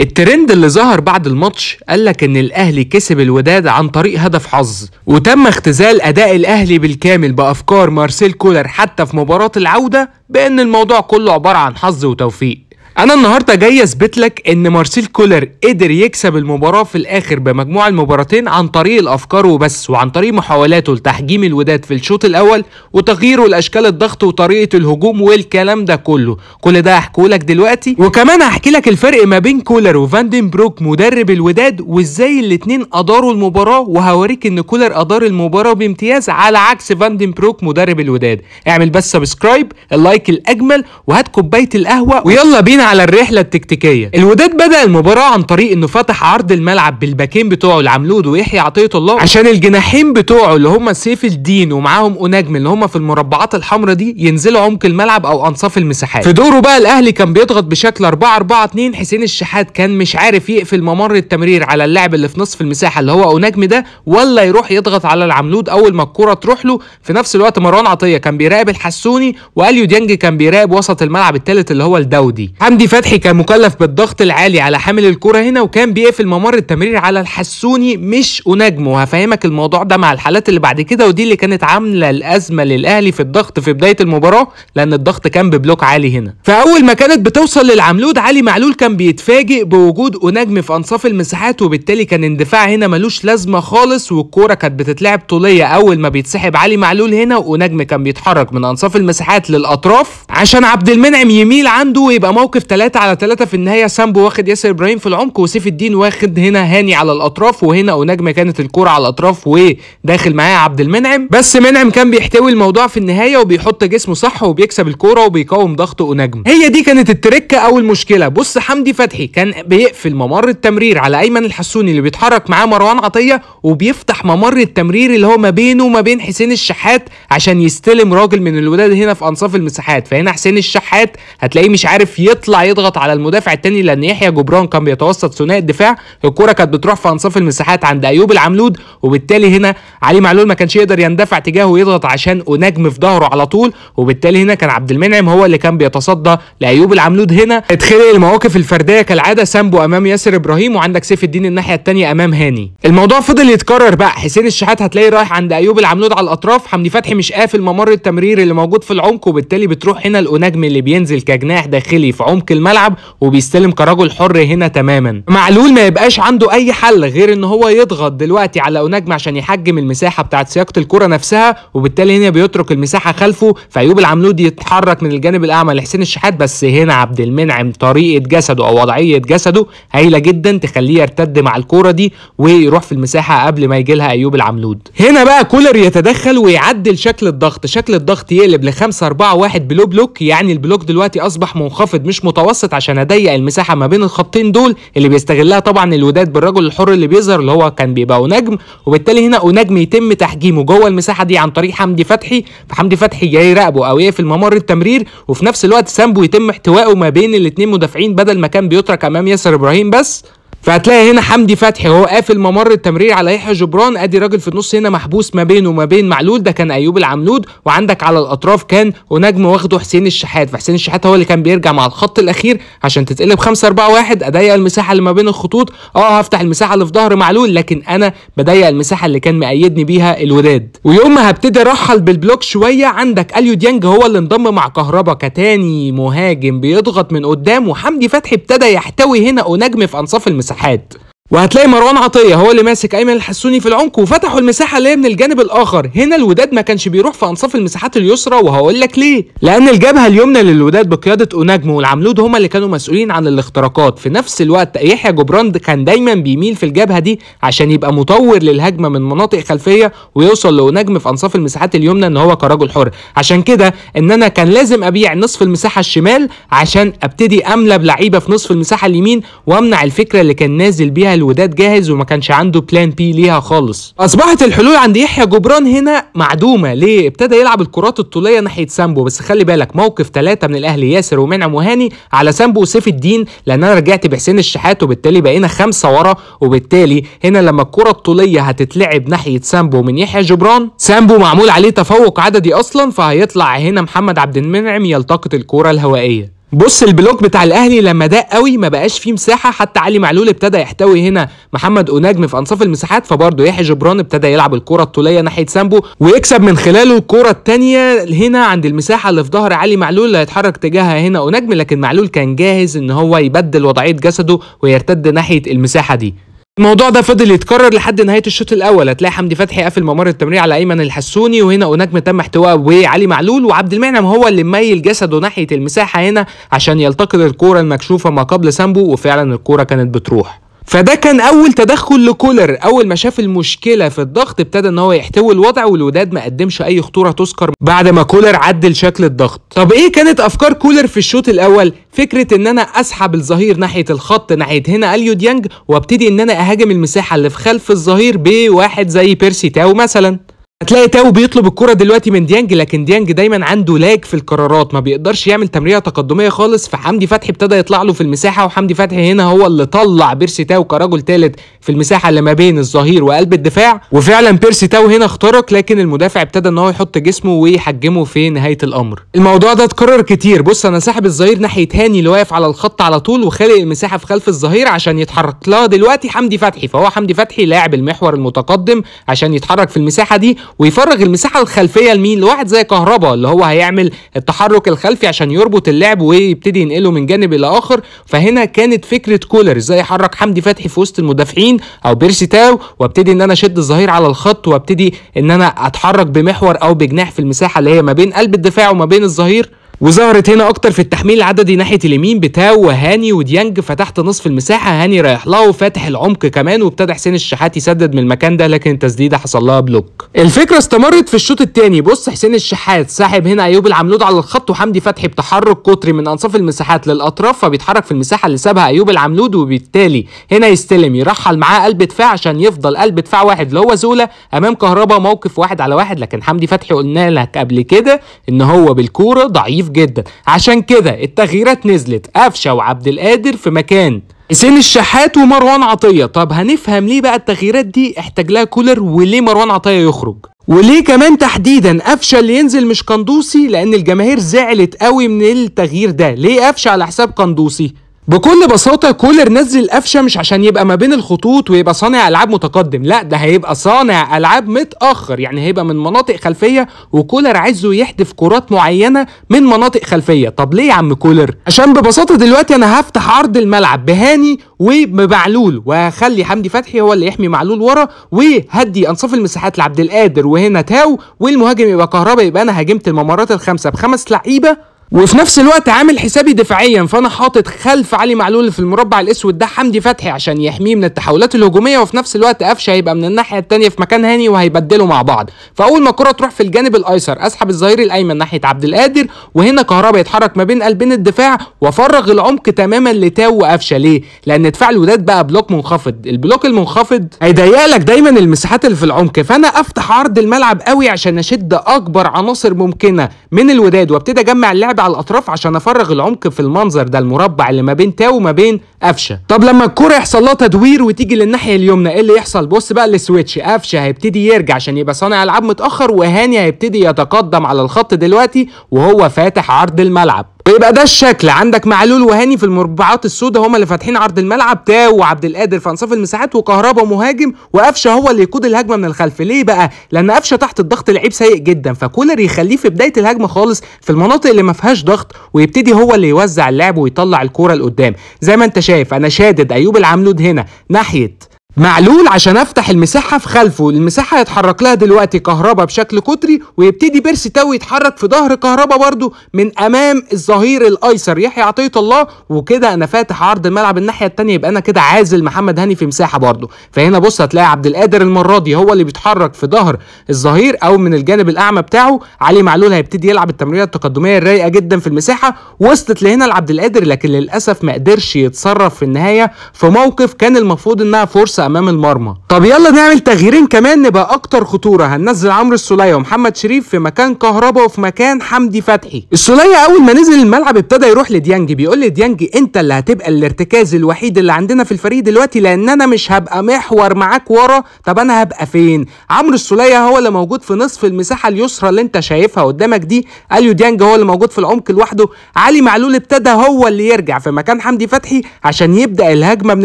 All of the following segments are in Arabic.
الترند اللي ظهر بعد الماتش قال لك ان الاهلي كسب الوداد عن طريق هدف حظ وتم اختزال اداء الاهلي بالكامل بافكار مارسيل كولر حتى في مباراه العوده بان الموضوع كله عباره عن حظ وتوفيق انا النهارده جاي اثبت لك ان مارسيل كولر قدر يكسب المباراه في الاخر بمجموع المباراتين عن طريق الافكار وبس وعن طريق محاولاته لتحجيم الوداد في الشوط الاول وتغييره لاشكال الضغط وطريقه الهجوم والكلام ده كله كل ده هحكيه لك دلوقتي وكمان هحكي لك الفرق ما بين كولر وفاندن بروك مدرب الوداد وازاي الاتنين اداروا المباراه وهوريك ان كولر ادار المباراه بامتياز على عكس فاندن بروك مدرب الوداد اعمل بس سبسكرايب اللايك الاجمل وهات كوبايه القهوه ويلا بينا على الرحله التكتيكيه الوداد بدا المباراه عن طريق انه فتح عرض الملعب بالباكين بتوعه العملود ويحيى عطيه الله عشان الجناحين بتوعه اللي هم سيف الدين ومعاهم اوناجم اللي هم في المربعات الحمراء دي ينزلوا عمق الملعب او انصاف المساحات في دوره بقى الاهلي كان بيضغط بشكل 4 4 2 حسين الشحات كان مش عارف يقفل ممر التمرير على اللاعب اللي في نصف المساحه اللي هو اوناجم ده ولا يروح يضغط على العملود اول ما الكورة تروح له في نفس الوقت مروان عطيه كان بيراقب الحسوني واليو ديانج كان بيراقب وسط الملعب الثالث اللي هو الداودي حمدي فتحي كان مكلف بالضغط العالي على حامل الكرة هنا وكان بيقفل ممر التمرير على الحسوني مش أنجمه وهفهمك الموضوع ده مع الحالات اللي بعد كده ودي اللي كانت عاملة الأزمة للأهلي في الضغط في بداية المباراة لأن الضغط كان ببلوك عالي هنا فأول ما كانت بتوصل للعملود علي معلول كان بيتفاجئ بوجود أنجم في أنصاف المساحات وبالتالي كان اندفاع هنا ملوش لازمة خالص والكورة كانت بتتلعب طولية أول ما بيتسحب علي معلول هنا ونجم كان بيتحرك من أنصاف المساحات للأطراف عشان عبد المنعم يميل عنده ويبقى موقف 3 على 3 في النهايه سامبو واخد ياسر ابراهيم في العمق وسيف الدين واخد هنا هاني على الاطراف وهنا ونجمة كانت الكوره على الاطراف وداخل معاه عبد المنعم بس منعم كان بيحتوي الموضوع في النهايه وبيحط جسمه صح وبيكسب الكوره وبيقاوم ضغط ونجمة هي دي كانت التركه او المشكله بص حمدي فتحي كان بيقفل ممر التمرير على ايمن الحسوني اللي بيتحرك معاه مروان عطيه وبيفتح ممر التمرير اللي هو ما بينه وما بين حسين الشحات عشان يستلم راجل من الوداد هنا في انصاف المساحات فهنا حسين الشحات هتلاقيه مش عارف يطلع يضغط على المدافع الثاني لان يحيى جبران كان بيتوسط ثنائي الدفاع الكوره كانت بتروح في انصاف المساحات عند ايوب العملود وبالتالي هنا علي معلول ما كانش يقدر يندفع تجاهه ويضغط عشان ونجم في ظهره على طول وبالتالي هنا كان عبد المنعم هو اللي كان بيتصدى لايوب العملود هنا اتخلق المواقف الفرديه كالعاده سامبو امام ياسر ابراهيم وعندك سيف الدين الناحيه الثانيه امام هاني الموضوع فضل يتكرر بقى حسين الشحات هتلاقيه رايح عند ايوب العملود على الاطراف حمدي فتحي مش قافل ممر التمرير اللي موجود في العمق وبالتالي بتروح هنا الانجم اللي بينزل كجناح داخلي في عمق عمق الملعب وبيستلم كرجل حر هنا تماما معلول ما يبقاش عنده اي حل غير ان هو يضغط دلوقتي على اوناجما عشان يحجم المساحه بتاعه سياقه الكره نفسها وبالتالي هنا بيترك المساحه خلفه فايوب العملود يتحرك من الجانب الاعمى لحسين الشحات بس هنا عبد المنعم طريقه جسده او وضعيه جسده هايله جدا تخليه يرتد مع الكوره دي ويروح في المساحه قبل ما يجي لها ايوب العملود هنا بقى كولر يتدخل ويعدل شكل الضغط شكل الضغط يقلب ل 5 4 1 بلو بلوك يعني البلوك دلوقتي اصبح منخفض مش متوسط عشان اضيق المساحه ما بين الخطين دول اللي بيستغلها طبعا الوداد بالرجل الحر اللي بيظهر اللي هو كان بيبقى نجم وبالتالي هنا نجم يتم تحجيمه جوه المساحه دي عن طريق حمدي فتحي فحمدي فتحي جاي يراقبه او يقفل ممر التمرير وفي نفس الوقت سامبو يتم احتوائه ما بين الاثنين مدافعين بدل ما كان بيترك امام ياسر ابراهيم بس فهتلاقي هنا حمدي فتحي هو قافل ممر التمرير على يحيى جبران ادي راجل في النص هنا محبوس ما بينه وما بين معلول ده كان ايوب العملود وعندك على الاطراف كان ونجم واخده حسين الشحات فحسين الشحات هو اللي كان بيرجع مع الخط الاخير عشان تتقلب 5 4 1 اضيق المساحه اللي ما بين الخطوط اه هفتح المساحه اللي في ظهر معلول لكن انا بضيق المساحه اللي كان مقيدني بيها الوداد ويوم ما هبتدي ارحل بالبلوك شويه عندك اليو ديانج هو اللي انضم مع كهربا كتاني مهاجم بيضغط من قدام وحمدي فتحي ابتدى يحتوي هنا ونجم في انصاف المساحه واحد وهتلاقي مروان عطيه هو اللي ماسك ايمن الحسوني في العمق وفتحوا المساحه اللي هي من الجانب الاخر هنا الوداد ما كانش بيروح في انصاف المساحات اليسرى وهقول لك ليه لان الجبهه اليمنى للوداد بقياده اوناجمو والعملود هما اللي كانوا مسؤولين عن الاختراقات في نفس الوقت يحيى جبراند كان دايما بيميل في الجبهه دي عشان يبقى مطور للهجمه من مناطق خلفيه ويوصل لاوناجم في انصاف المساحات اليمنى ان هو كرجل حر عشان كده ان انا كان لازم ابيع نصف المساحه الشمال عشان ابتدي املى بلعيبه في نصف المساحه اليمين وامنع الفكره اللي كان نازل بيها وداد جاهز وما كانش عنده بلان بي ليها خالص اصبحت الحلول عند يحيى جبران هنا معدومه ليه ابتدى يلعب الكرات الطوليه ناحيه سامبو بس خلي بالك موقف ثلاثه من الاهلي ياسر ومنعم وهاني على سامبو وسيف الدين لان انا رجعت بحسين الشحات وبالتالي بقينا خمسه ورا وبالتالي هنا لما الكره الطوليه هتتلعب ناحيه سامبو من يحيى جبران سامبو معمول عليه تفوق عددي اصلا فهيطلع هنا محمد عبد المنعم يلتقط الكره الهوائيه بص البلوك بتاع الاهلي لما ضاق قوي ما بقاش فيه مساحه حتى علي معلول ابتدى يحتوي هنا محمد اوناجم في انصاف المساحات فبرضه يحيى جبران ابتدى يلعب الكره الطوليه ناحيه سامبو ويكسب من خلاله الكره الثانيه هنا عند المساحه اللي في ظهر علي معلول اللي هيتحرك تجاهها هنا اوناجم لكن معلول كان جاهز ان هو يبدل وضعيه جسده ويرتد ناحيه المساحه دي الموضوع ده فضل يتكرر لحد نهايه الشوط الاول هتلاقي حمدي فتحي قافل ممر التمرير على ايمن الحسوني وهنا اوناجم تم احتواء وعلي معلول وعبد المنعم هو اللي ميل جسده ناحيه المساحه هنا عشان يلتقط الكوره المكشوفه ما قبل سامبو وفعلا الكوره كانت بتروح فده كان اول تدخل لكولر اول ما شاف المشكله في الضغط ابتدى ان هو يحتوي الوضع والوداد ما قدمش اي خطوره تذكر بعد ما كولر عدل شكل الضغط طب ايه كانت افكار كولر في الشوط الاول فكره ان انا اسحب الظهير ناحيه الخط ناحيه هنا اليو ديانج وابتدي ان انا اهاجم المساحه اللي في خلف الظهير بواحد زي بيرسي تاو مثلا هتلاقي تاو بيطلب الكرة دلوقتي من ديانج لكن ديانج دايما عنده لاج في القرارات ما بيقدرش يعمل تمريره تقدميه خالص فحمدي فتحي ابتدى يطلع له في المساحه وحمدي فتحي هنا هو اللي طلع بيرسي تاو كرجل ثالث في المساحه اللي ما بين الظهير وقلب الدفاع وفعلا بيرسي تاو هنا اخترق لكن المدافع ابتدى ان هو يحط جسمه ويحجمه في نهايه الامر الموضوع ده اتكرر كتير بص انا ساحب الظهير ناحيه هاني اللي واقف على الخط على طول وخالق المساحه في خلف الظهير عشان يتحرك لها دلوقتي حمدي فتحي فهو حمدي فتحي لاعب المحور المتقدم عشان يتحرك في المساحه دي ويفرغ المساحه الخلفيه لمين لواحد زي كهربا اللي هو هيعمل التحرك الخلفي عشان يربط اللعب ويبتدي ينقله من جانب الى اخر فهنا كانت فكره كولر ازاي احرك حمدي فتحي في وسط المدافعين او بيرسي تاو وابتدي ان انا اشد الظهير على الخط وابتدي ان انا اتحرك بمحور او بجناح في المساحه اللي هي ما بين قلب الدفاع وما بين الظهير وظهرت هنا اكتر في التحميل العددي ناحيه اليمين بتاو وهاني وديانج فتحت نصف المساحه هاني رايح لها وفاتح العمق كمان وابتدى حسين الشحات يسدد من المكان ده لكن التسديده حصل لها بلوك الفكره استمرت في الشوط الثاني بص حسين الشحات ساحب هنا ايوب العملود على الخط وحمدي فتحي بتحرك قطري من انصاف المساحات للاطراف فبيتحرك في المساحه اللي سابها ايوب العملود وبالتالي هنا يستلم يرحل معاه قلب دفاع عشان يفضل قلب دفاع واحد اللي هو زوله امام كهربا موقف واحد على واحد لكن حمدي فتحي قلنا لك قبل كده ان هو بالكوره ضعيف جدا عشان كده التغييرات نزلت قفشه وعبد القادر في مكان حسين الشحات ومروان عطيه طب هنفهم ليه بقى التغييرات دي احتاج لها كولر وليه مروان عطيه يخرج وليه كمان تحديدا قفشه اللي ينزل مش قندوسي لان الجماهير زعلت قوي من التغيير ده ليه قفشه على حساب قندوسي بكل بساطة كولر نزل قفشة مش عشان يبقى ما بين الخطوط ويبقى صانع ألعاب متقدم لا ده هيبقى صانع ألعاب متأخر يعني هيبقى من مناطق خلفية وكولر عايزه يحدف كرات معينة من مناطق خلفية طب ليه يا عم كولر عشان ببساطة دلوقتي أنا هفتح عرض الملعب بهاني وبمعلول وهخلي حمدي فتحي هو اللي يحمي معلول ورا وهدي أنصاف المساحات لعبد القادر وهنا تاو والمهاجم يبقى كهربا يبقى أنا هاجمت الممرات الخمسة بخمس لعيبة وفي نفس الوقت عامل حسابي دفاعيا فانا حاطط خلف علي معلول في المربع الاسود ده حمدي فتحي عشان يحميه من التحولات الهجوميه وفي نفس الوقت قفشه هيبقى من الناحيه الثانيه في مكان هاني وهيبدلوا مع بعض فاول ما الكره تروح في الجانب الايسر اسحب الظهير الايمن ناحيه عبد القادر وهنا كهربا يتحرك ما بين قلبين الدفاع وافرغ العمق تماما لتاو وقفشه ليه لان دفاع الوداد بقى بلوك منخفض البلوك المنخفض هيضيق لك دايما المساحات اللي في العمق فانا افتح عرض الملعب قوي عشان اشد اكبر عناصر ممكنه من الوداد وابتدي اجمع اللعب على الاطراف عشان افرغ العمق في المنظر ده المربع اللي ما بين تاو وما بين قفشه طب لما الكوره يحصل لها تدوير وتيجي للناحيه اليمنى ايه اللي يحصل بص بقى للسويتش قفشه هيبتدي يرجع عشان يبقى صانع العاب متاخر وهاني هيبتدي يتقدم على الخط دلوقتي وهو فاتح عرض الملعب يبقى ده الشكل عندك معلول وهاني في المربعات السوداء هما اللي فاتحين عرض الملعب تاو وعبد القادر في انصاف المساحات وكهربا مهاجم وقفشه هو اللي يقود الهجمه من الخلف ليه بقى لان قفشه تحت الضغط لعيب سيء جدا فكولر يخليه في بدايه الهجمه خالص في المناطق اللي ما فيهاش ضغط ويبتدي هو اللي يوزع اللعب ويطلع الكوره لقدام زي ما انت شايف انا شادد ايوب العمود هنا ناحيه معلول عشان افتح المساحه في خلفه المساحه هيتحرك لها دلوقتي كهربا بشكل كتري ويبتدي بيرسي تاوي يتحرك في ظهر كهربا برده من امام الظهير الايسر يحيى عطيه الله وكده انا فاتح عرض الملعب الناحيه الثانيه يبقى انا كده عازل محمد هاني في مساحه برده فهنا بص هتلاقي عبد القادر المره دي هو اللي بيتحرك في ظهر الظهير او من الجانب الاعمى بتاعه علي معلول هيبتدي يلعب التمريره التقدميه الرايقه جدا في المساحه وصلت لهنا لعبد القادر لكن للاسف ما قدرش يتصرف في النهايه في موقف كان المفروض انها فرصه امام المرمى طب يلا نعمل تغييرين كمان نبقى اكتر خطوره هننزل عمرو السوليه ومحمد شريف في مكان كهربا وفي مكان حمدي فتحي السوليه اول ما نزل الملعب ابتدى يروح لديانج بيقول لديانج انت اللي هتبقى الارتكاز الوحيد اللي عندنا في الفريق دلوقتي لان انا مش هبقى محور معاك ورا طب انا هبقى فين عمرو السوليه هو اللي موجود في نصف المساحه اليسرى اللي انت شايفها قدامك دي اليو ديانج هو اللي موجود في العمق لوحده علي معلول ابتدى هو اللي يرجع في مكان حمدي فتحي عشان يبدا الهجمه من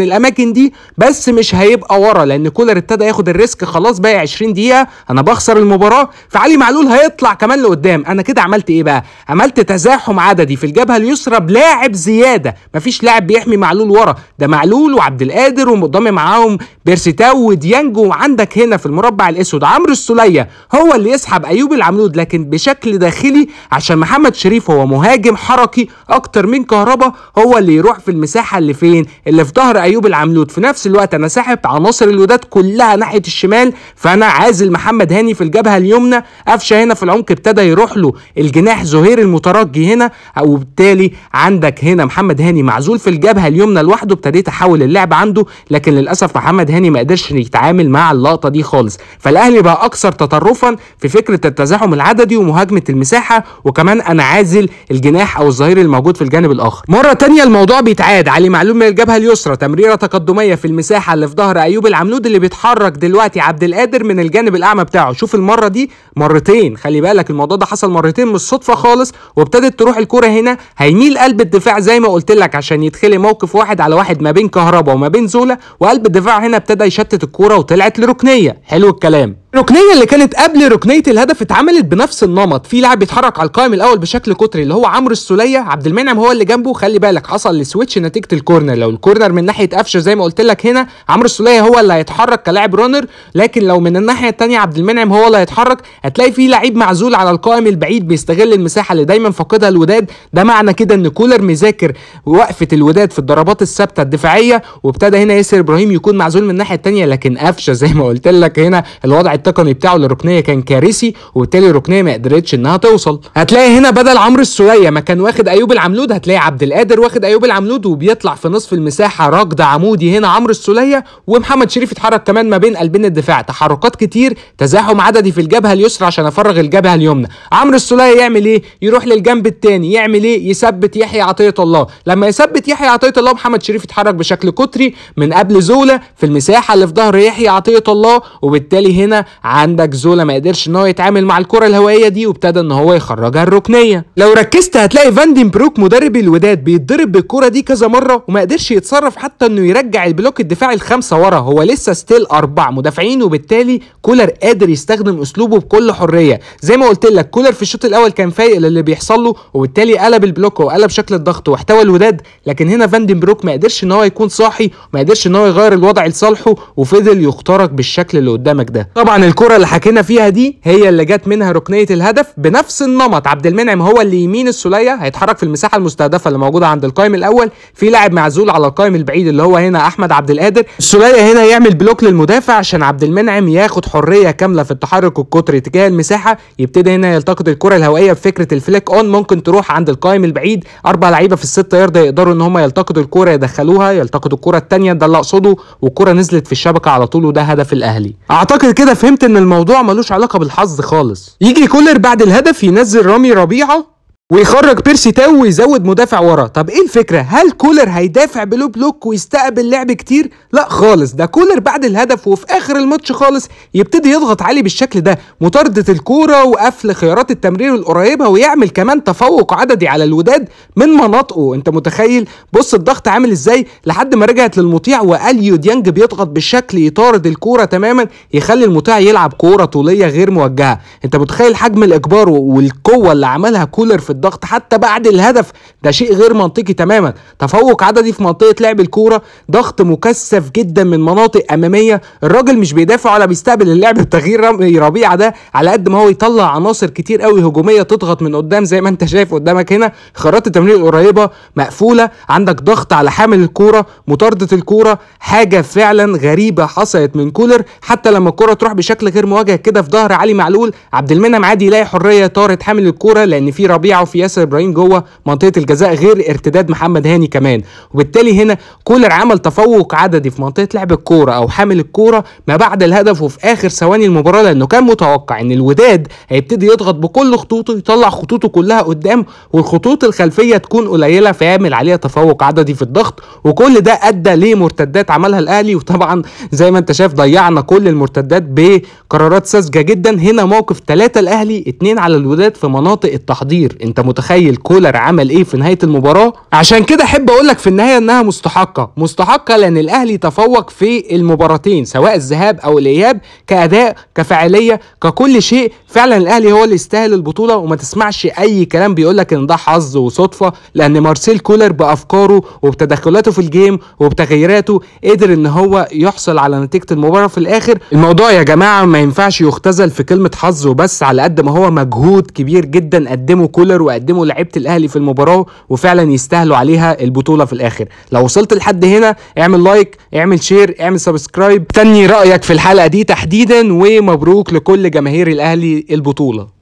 الاماكن دي بس مش هي هيبقى ورا لان كولر ابتدى ياخد الريسك خلاص بقى 20 دقيقه انا بخسر المباراه فعلي معلول هيطلع كمان لقدام انا كده عملت ايه بقى عملت تزاحم عددي في الجبهه اليسرى بلاعب زياده مفيش لاعب بيحمي معلول ورا ده معلول وعبد القادر ومضم معاهم بيرسيتاو وديانج وعندك هنا في المربع الاسود عمرو السوليه هو اللي يسحب ايوب العملود لكن بشكل داخلي عشان محمد شريف هو مهاجم حركي اكتر من كهربا هو اللي يروح في المساحه اللي فين اللي في ظهر ايوب العملود في نفس الوقت انا ساحب سحب عناصر الوداد كلها ناحيه الشمال فانا عازل محمد هاني في الجبهه اليمنى قفشه هنا في العمق ابتدى يروح له الجناح زهير المترجي هنا وبالتالي عندك هنا محمد هاني معزول في الجبهه اليمنى لوحده ابتديت احاول اللعب عنده لكن للاسف محمد هاني ما قدرش يتعامل مع اللقطه دي خالص فالاهلي بقى اكثر تطرفا في فكره التزاحم العددي ومهاجمه المساحه وكمان انا عازل الجناح او الظهير الموجود في الجانب الاخر مره تانية الموضوع بيتعاد علي معلول من الجبهه اليسرى تمريره تقدميه في المساحه اللي في ظهر ايوب العملود اللي بيتحرك دلوقتي عبد القادر من الجانب الاعمى بتاعه شوف المره دي مرتين خلي بالك الموضوع ده حصل مرتين مش صدفه خالص وابتدت تروح الكوره هنا هيميل قلب الدفاع زي ما قلت لك عشان يتخلي موقف واحد على واحد ما بين كهربا وما بين زولا وقلب الدفاع هنا ابتدى يشتت الكوره وطلعت لركنيه حلو الكلام الركنيه اللي كانت قبل ركنيه الهدف اتعملت بنفس النمط في لاعب بيتحرك على القائم الاول بشكل قطري اللي هو عمرو السوليه عبد المنعم هو اللي جنبه خلي بالك حصل لسويتش نتيجه الكورنر لو الكورنر من ناحيه قفشه زي ما قلت لك هنا عمرو السوليه هو اللي هيتحرك كلاعب رونر لكن لو من الناحيه الثانيه عبد المنعم هو اللي هيتحرك هتلاقي في لعيب معزول على القائم البعيد بيستغل المساحه اللي دايما فاقدها الوداد ده معنى كده ان كولر مذاكر وقفه الوداد في الضربات الثابته الدفاعيه وابتدى هنا ياسر ابراهيم يكون معزول من الناحيه التانية، لكن قفشه زي ما قلت لك هنا الوضع التقني بتاعه للركنيه كان كارثي وبالتالي الركنيه ما قدرتش انها توصل هتلاقي هنا بدل عمرو السوليه ما كان واخد ايوب العملود هتلاقي عبد القادر واخد ايوب العملود وبيطلع في نصف المساحه ركض عمودي هنا عمرو السوليه ومحمد شريف اتحرك كمان ما بين قلبين الدفاع تحركات كتير تزاحم عددي في الجبهه اليسرى عشان افرغ الجبهه اليمنى عمرو السوليه يعمل ايه يروح للجنب الثاني يعمل ايه يثبت يحيى عطيه الله لما يثبت يحيى عطيه الله محمد شريف اتحرك بشكل كتري من قبل زوله في المساحه اللي في ظهر يحيى عطيه الله وبالتالي هنا عندك زولا ما قدرش ان هو يتعامل مع الكره الهوائيه دي وابتدى ان هو يخرجها الركنيه لو ركزت هتلاقي فاندين بروك مدرب الوداد بيتضرب بالكره دي كذا مره وما قدرش يتصرف حتى انه يرجع البلوك الدفاعي الخمسه ورا هو لسه ستيل اربع مدافعين وبالتالي كولر قادر يستخدم اسلوبه بكل حريه زي ما قلت لك كولر في الشوط الاول كان فايق للي بيحصل له وبالتالي قلب البلوك وقلب شكل الضغط واحتوى الوداد لكن هنا فاندين بروك ما قدرش ان هو يكون صاحي ما قدرش ان هو يغير الوضع لصالحه وفضل يخترق بالشكل اللي قدامك ده طبعا طبعا الكره اللي حكينا فيها دي هي اللي جت منها ركنيه الهدف بنفس النمط عبد المنعم هو اللي يمين السلية هيتحرك في المساحه المستهدفه اللي موجوده عند القائم الاول في لاعب معزول على القائم البعيد اللي هو هنا احمد عبد القادر السلية هنا يعمل بلوك للمدافع عشان عبد المنعم ياخد حريه كامله في التحرك القطري تجاه المساحه يبتدي هنا يلتقط الكره الهوائيه بفكره الفليك اون ممكن تروح عند القائم البعيد اربع لعيبه في الست يارده يقدروا ان هم يلتقطوا الكره يدخلوها يلتقطوا الكره الثانيه ده اللي اقصده والكره نزلت في الشبكه على طول وده هدف الاهلي اعتقد كده فهمت ان الموضوع ملوش علاقه بالحظ خالص يجي كولر بعد الهدف ينزل رامي ربيعه ويخرج بيرسي تاو ويزود مدافع ورا طب ايه الفكره هل كولر هيدافع بلو بلوك ويستقبل لعب كتير لا خالص ده كولر بعد الهدف وفي اخر الماتش خالص يبتدي يضغط علي بالشكل ده مطارده الكوره وقفل خيارات التمرير القريبه ويعمل كمان تفوق عددي على الوداد من مناطقه انت متخيل بص الضغط عامل ازاي لحد ما رجعت للمطيع واليو ديانج بيضغط بالشكل يطارد الكوره تماما يخلي المطيع يلعب كوره طوليه غير موجهه انت متخيل حجم الاجبار والقوه اللي عملها كولر في الضغط حتى بعد الهدف ده شيء غير منطقي تماما تفوق عددي في منطقه لعب الكوره ضغط مكثف جدا من مناطق اماميه الراجل مش بيدافع ولا بيستقبل اللعب بتغيير ربيعه ده على قد ما هو يطلع عناصر كتير قوي هجوميه تضغط من قدام زي ما انت شايف قدامك هنا خيارات التمرير القريبه مقفوله عندك ضغط على حامل الكوره مطارده الكوره حاجه فعلا غريبه حصلت من كولر حتى لما الكوره تروح بشكل غير مواجه كده في ظهر علي معلول عبد المنعم عادي يلاقي حريه طارت حامل الكوره لان في ربيعه وقعوا في ياسر ابراهيم جوه منطقه الجزاء غير ارتداد محمد هاني كمان وبالتالي هنا كولر عمل تفوق عددي في منطقه لعب الكوره او حامل الكوره ما بعد الهدف وفي اخر ثواني المباراه لانه كان متوقع ان الوداد هيبتدي يضغط بكل خطوطه يطلع خطوطه كلها قدام والخطوط الخلفيه تكون قليله فيعمل عليها تفوق عددي في الضغط وكل ده ادى لمرتدات عملها الاهلي وطبعا زي ما انت شايف ضيعنا كل المرتدات ب قرارات ساذجه جدا هنا موقف ثلاثة الاهلي اتنين على الوداد في مناطق التحضير انت متخيل كولر عمل ايه في نهايه المباراه عشان كده احب اقول لك في النهايه انها مستحقه مستحقه لان الاهلي تفوق في المباراتين سواء الذهاب او الاياب كاداء كفاعليه ككل شيء فعلا الاهلي هو اللي يستاهل البطوله وما تسمعش اي كلام بيقول لك ان ده حظ وصدفه لان مارسيل كولر بافكاره وبتدخلاته في الجيم وبتغييراته قدر ان هو يحصل على نتيجه المباراه في الاخر الموضوع يا جماعه ما ينفعش يختزل في كلمه حظ وبس على قد ما هو مجهود كبير جدا قدمه كولر وقدمه لعيبه الاهلي في المباراه وفعلا يستاهلوا عليها البطوله في الاخر لو وصلت لحد هنا اعمل لايك اعمل شير اعمل سبسكرايب تني رايك في الحلقه دي تحديدا ومبروك لكل جماهير الاهلي البطوله